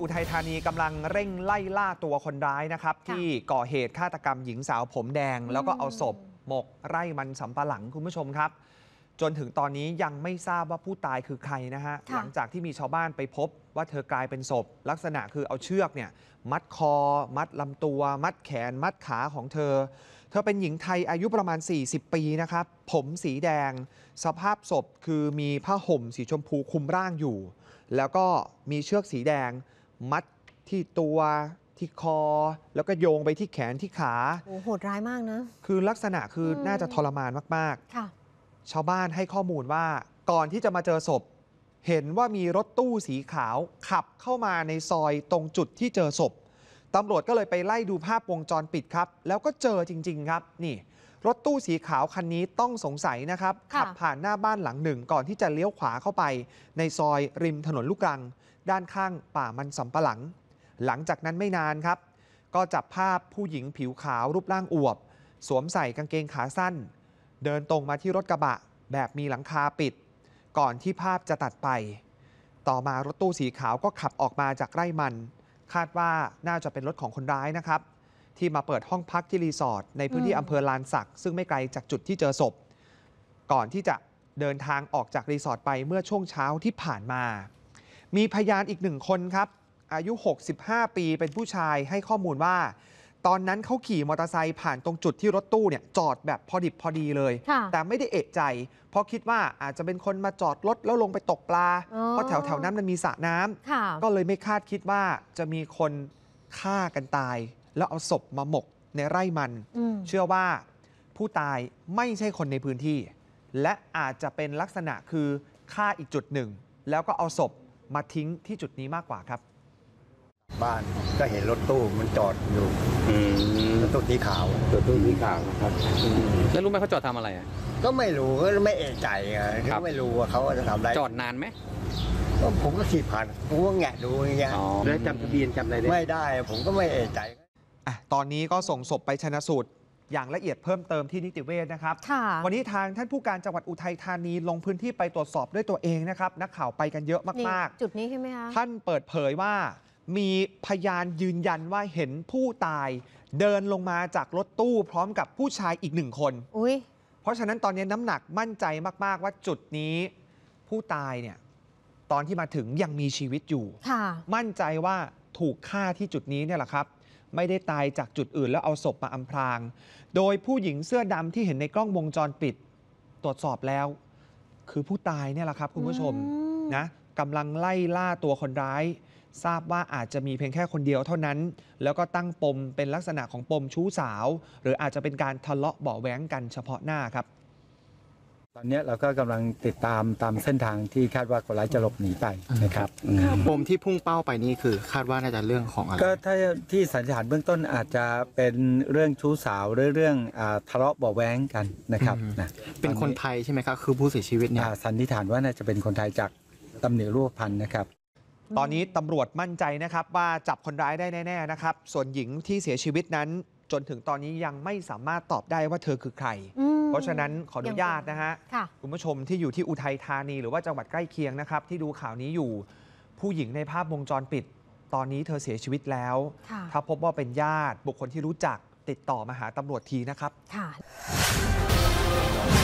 อุทัยธานีกำลังเร่งไล่ล่าตัวคนร้ายนะครับ ที่ก่อเหตุฆาตกรรมหญิงสาวผมแดง แล้วก็เอาศพหมกไร่มันสำปะหลังคุณผู้ชมครับ จนถึงตอนนี้ยังไม่ทราบว่าผู้ตายคือใครนะฮะ หลังจากที่มีชาวบ้านไปพบว่าเธอกลายเป็นศพลักษณะคือเอาเชือกเนี่ยมัดคอมัดลำตัว มัดแขนมัดขาของเธอเธอเป็นหญิงไทยอายุประมาณ 40 ปีนะครับผมสีแดง สภาพศพคือมีผ้าห่มสีชมพูคลุมร่างอยู่ แล้วก็มีเชือกสีแดงมัดที่ตัว ที่คอ แล้วก็โยงไปที่แขนที่ขาโอ้โหโหดร้ายมากนะ คือลักษณะคืออน่าจะทรมานมากค่ะๆชาวบ้านให้ข้อมูลว่าก่อนที่จะมาเจอศพเห็นว่ามีรถตู้สีขาวขับเข้ามาในซอยตรงจุดที่เจอศพตำรวจก็เลยไปไล่ดูภาพวงจรปิดครับ แล้วก็เจอจริง ๆ ครับนี่รถตู้สีขาวคันนี้ต้องสงสัยนะครับ ขับผ่านหน้าบ้านหลังหนึ่ง ก่อนที่จะเลี้ยวขวาเข้าไป ในซอยริมถนนลูกรัง ด้านข้างป่ามันสำปะหลัง หลังจากนั้นไม่นานครับ ก็จับภาพผู้หญิงผิวขาวรูปร่างอวบ สวมใส่กางเกงขาสั้น เดินตรงมาที่รถกระบะ แบบมีหลังคาปิด ก่อนที่ภาพจะตัดไป ต่อมารถตู้สีขาวก็ขับออกมาจากไร่มัน คาดว่าน่าจะเป็นรถของคนร้ายนะครับที่มาเปิดห้องพักที่รีสอร์ทในพื้นที่อำเภอลานสักซึ่งไม่ไกลจากจุดที่เจอศพก่อนที่จะเดินทางออกจากรีสอร์ทไปเมื่อช่วงเช้าที่ผ่านมา มีพยานอีกหนึ่งคนครับ อายุ 65 ปีเป็นผู้ชายให้ข้อมูลว่า ตอนนั้นเขาขี่มอเตอร์ไซค์ผ่านตรงจุดที่รถตู้เนี่ยจอดแบบพอดิบพอดีเลย แต่ไม่ได้เอกใจ เพราะคิดว่าอาจจะเป็นคนมาจอดรถแล้วลงไปตกปลา เพราะแถวแถวนั้นมันมีสระน้ำก็เลยไม่คาดคิดว่าจะมีคนฆ่ากันตายแล้วเอาศพมาหมกในไร่มัน เชื่อว่าผู้ตายไม่ใช่คนในพื้นที่ และอาจจะเป็นลักษณะคือฆ่าอีกจุดหนึ่ง แล้วก็เอาศพมาทิ้งที่จุดนี้มากกว่าครับบ้านก็เห็นรถตู้มันจอดอยู่รถตู้สีขาวรถตู้สีขาวครับแล้วรู้ไหมเขาจอดทำอะไรก็ไม่รู้ก็ไม่เอะใจไงก็ไม่รู้ว่าเขาจะทำอะไร จอดนานไหมผมก็ขี่ผ่านผมก็แงะดูอย่างเงี้ยแล้วจำทะเบียนจำอะไรได้ไม่ได้ ผมก็ไม่เอะใจตอนนี้ก็ส่งศพไปชนะสูตรอย่างละเอียดเพิ่มเติมที่นิติเวชนะครับ วันนี้ทางท่านผู้การจังหวัดอุทัยธานีลงพื้นที่ไปตรวจสอบด้วยตัวเองนะครับ นักข่าวไปกันเยอะมากๆ จุดนี้ใช่ไหมคะ ท่านเปิดเผยว่ามีพยานยืนยันว่าเห็นผู้ตายเดินลงมาจากรถตู้พร้อมกับผู้ชายอีกหนึ่งคน เพราะฉะนั้นตอนนี้น้ำหนักมั่นใจมาก ๆว่าจุดนี้ผู้ตายเนี่ยตอนที่มาถึงยังมีชีวิตอยู่ มั่นใจว่าถูกฆ่าที่จุดนี้เนี่ยแหละครับไม่ได้ตายจากจุดอื่นแล้วเอาศพมาอำพราง โดยผู้หญิงเสื้อดำที่เห็นในกล้องวงจรปิดตรวจสอบแล้ว คือผู้ตายเนี่ยแหละครับคุณผู้ชมนะกำลังไล่ล่าตัวคนร้าย ทราบว่าอาจจะมีเพียงแค่คนเดียวเท่านั้น แล้วก็ตั้งปมเป็นลักษณะของปมชู้สาว หรืออาจจะเป็นการทะเลาะเบาแหวงกันเฉพาะหน้าครับตอนนี้เราก็กำลังติดตามตามเส้นทางที่คาดว่าคนร้ายจะหลบหนีไปนะครับปมที่พุ่งเป้าไปนี่คือคาดว่าน่าจะเรื่องของอะไรก็ถ้าที่สันนิษฐานเบื้องต้นอาจจะเป็นเรื่องชู้สาวหรือเรื่องทะเลาะเบาแว้งกันนะครับนะเป็นคนไทยใช่ไหมครับคือผู้เสียชีวิตเนี่ยสันนิษฐานว่าน่าจะเป็นคนไทยจากตำหนิรูปพันธ์นะครับตอนนี้ตำรวจมั่นใจนะครับว่าจับคนร้ายได้แน่ๆนะครับ ส่วนหญิงที่เสียชีวิตนั้นจนถึงตอนนี้ยังไม่สามารถตอบได้ว่าเธอคือใครเพราะฉะนั้นขออนุญาตนะฮะคุณผู้ชมที่อยู่ที่อุทัยธานีหรือว่าจังหวัดใกล้เคียงนะครับ ที่ดูข่าวนี้อยู่ผู้หญิงในภาพวงจรปิดตอนนี้เธอเสียชีวิตแล้ว ถ้าพบว่าเป็นญาติบุคคลที่รู้จักติดต่อมาหาตำรวจทีนะครับ ค่ะ